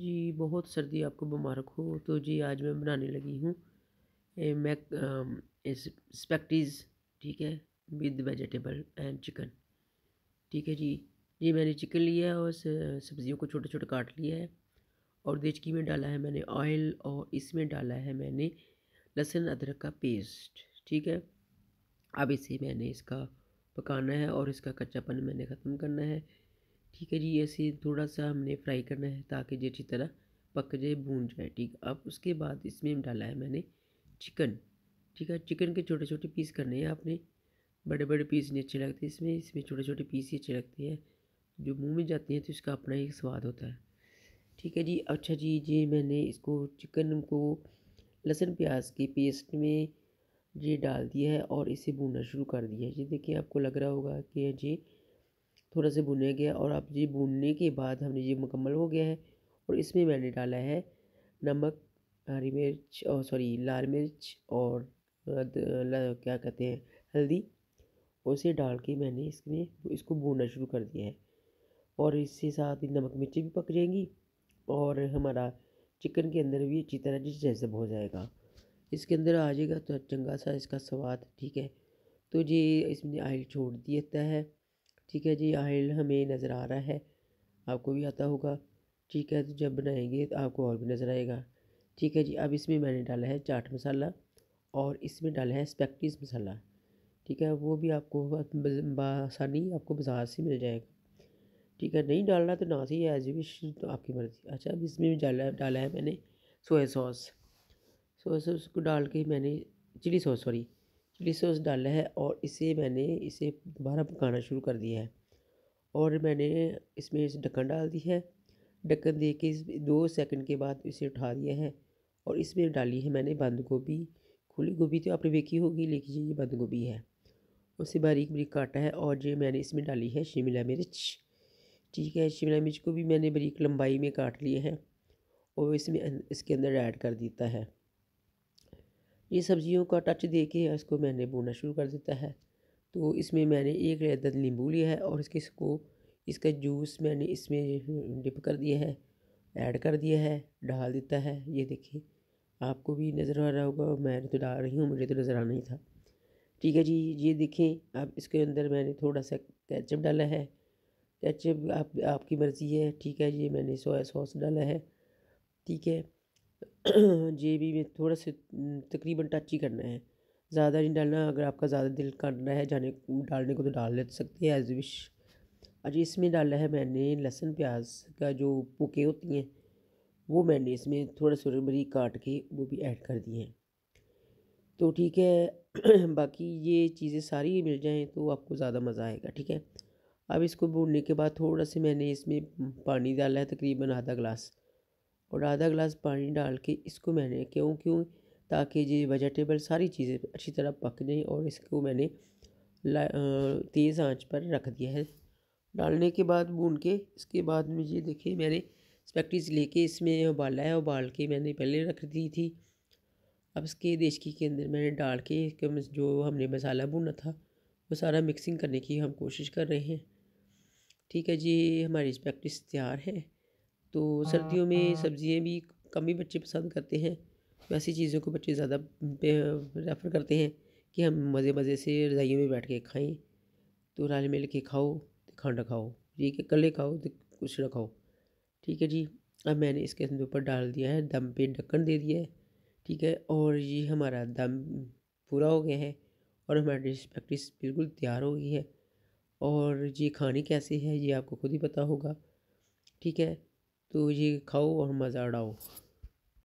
जी बहुत सर्दी आपको मुबारक हो तो जी आज मैं बनाने लगी हूँ मैक स्पैक्टीज ठीक है विद वेजिटेबल एंड चिकन ठीक है जी ये मैंने चिकन लिया है और सब्ज़ियों को छोटे छोटे काट लिया है और देचकी में डाला है मैंने ऑयल और इसमें डाला है मैंने लहसुन अदरक का पेस्ट ठीक है अब इसे मैंने इसका पकाना है और इसका कच्चापन मैंने ख़त्म करना है ठीक है जी ऐसे थोड़ा सा हमने फ्राई करना है ताकि ये अच्छी तरह पक जाए भून जाए ठीक अब उसके बाद इसमें डाला है मैंने चिकन ठीक है चिकन के छोटे छोटे पीस करने हैं आपने बड़े बड़े पीस नहीं अच्छे लगते इसमें इसमें छोटे छोटे पीस ही अच्छे लगते हैं जो मुंह में जाते हैं तो इसका अपना एक स्वाद होता है ठीक है जी अच्छा जी ये मैंने इसको चिकन को लहसुन प्याज के पेस्ट में ये डाल दिया है और इसे भूनना शुरू कर दिया है ये देखिए आपको लग रहा होगा कि ये थोड़ा सा भुने गया और अब ये भूनने के बाद हमने ये मुकम्मल हो गया है और इसमें मैंने डाला है नमक हरी मिर्च और सॉरी लाल मिर्च और क्या कहते हैं हल्दी उसे डाल के मैंने इसमें इसको भूनना शुरू कर दिया है और इसके साथ ही नमक मिर्ची भी पक जाएंगी और हमारा चिकन के अंदर भी अच्छी तरह जैसे हो जाएगा इसके अंदर आ जाएगा तो चंगा सा इसका स्वाद ठीक है तो ये इसमें आयल छोड़ दिया है ठीक है जी आयल हमें नज़र आ रहा है आपको भी आता होगा ठीक है तो जब बनाएंगे तो आपको और भी नज़र आएगा ठीक है जी अब इसमें मैंने डाला है चाट मसाला और इसमें डाला है स्पेक्टिस मसाला ठीक है वो भी आपको आसानी आपको बाज़ार से मिल जाएगा ठीक है नहीं डालना तो ना सही एज विश तो आपकी मर्ज़ी अच्छा अब इसमें भी डाला डाला है मैंने सोया सॉस सोया सॉस को डाल के मैंने चिली सॉस सॉरी रिसोर्स डाला है और इसे मैंने इसे दोबारा पकाना शुरू कर दिया है और मैंने इसमें इस ढक्कन डाल दी है ढक्कन दे के दो सेकंड के बाद इसे उठा दिया है और इसमें डाली है मैंने बंद गोभी खुली गोभी तो आपने देखी होगी लेकिन ये बंद गोभी है उसे बारीक बारीक काटा है और ये मैंने इसमें डाली है शिमला मिर्च ठीक है शिमला मिर्च को भी मैंने बारीक लंबाई में काट लिया है और इसमें इसके अंदर ऐड कर देता है ये सब्जियों का टच दे के इसको मैंने बोना शुरू कर देता है तो इसमें मैंने एक अदद नींबू लिया है और इसके इसको इसका जूस मैंने इसमें डिप कर दिया है ऐड कर दिया है डाल देता है ये देखिए आपको भी नज़र आ रहा होगा मैं तो डाल रही हूँ मुझे तो नज़र आना ही था ठीक है जी ये देखें अब इसके अंदर मैंने थोड़ा सा कैचअप डाला है कैचअप आप आपकी मर्ज़ी है ठीक है ये मैंने सोया सॉस डाला है ठीक है जेबी में थोड़ा सा तकरीबन टच ही करना है ज़्यादा नहीं डालना अगर आपका ज़्यादा दिल कर रहा है जाने डालने को तो डाल ले सकते हैं एज विश अच्छा इसमें डाला है मैंने लहसुन प्याज का जो पुके होती हैं वो मैंने इसमें थोड़ा सा बरीक काट के वो भी ऐड कर दिए हैं तो ठीक है बाकी ये चीज़ें सारी मिल जाएँ तो आपको ज़्यादा मज़ा आएगा ठीक है अब इसको भूनने के बाद थोड़ा सा मैंने इसमें पानी डाला है तकरीबन आधा ग्लास और आधा गिलास पानी डाल के इसको मैंने क्यों क्यों ताकि ये वेजिटेबल सारी चीज़ें अच्छी तरह पक जाएँ और इसको मैंने तेज़ आंच पर रख दिया है डालने के बाद भून के इसके बाद में ये देखिए मैंने स्पेक्टिस लेके इसमें उबाला है उबाल के मैंने पहले रख दी थी अब इसके देशकी के अंदर मैंने डाल के जो हमने मसाला भूना था वो सारा मिक्सिंग करने की हम कोशिश कर रहे हैं ठीक है जी हमारी प्रैक्टिस तैयार है तो हाँ, सर्दियों में हाँ। सब्ज़ियाँ भी कम ही बच्चे पसंद करते हैं वैसी चीज़ों को बच्चे ज़्यादा रेफ़र करते हैं कि हम मज़े मज़े से रज़ाइयों में बैठ के खाएँ तो रल मिल के खाओ तो खांडा खाओ ये कि कले खाओ तो कुछ ना खाओ ठीक है जी अब मैंने इसके ऊपर डाल दिया है दम पे ढक्कन दे दिया है ठीक है और ये हमारा दम पूरा हो गया है और हमारी डिश प्रैक्टिस बिल्कुल तैयार हो गई है और ये खानी कैसे है ये आपको खुद ही पता होगा ठीक है तो ये खाओ और मज़ा उड़ाओ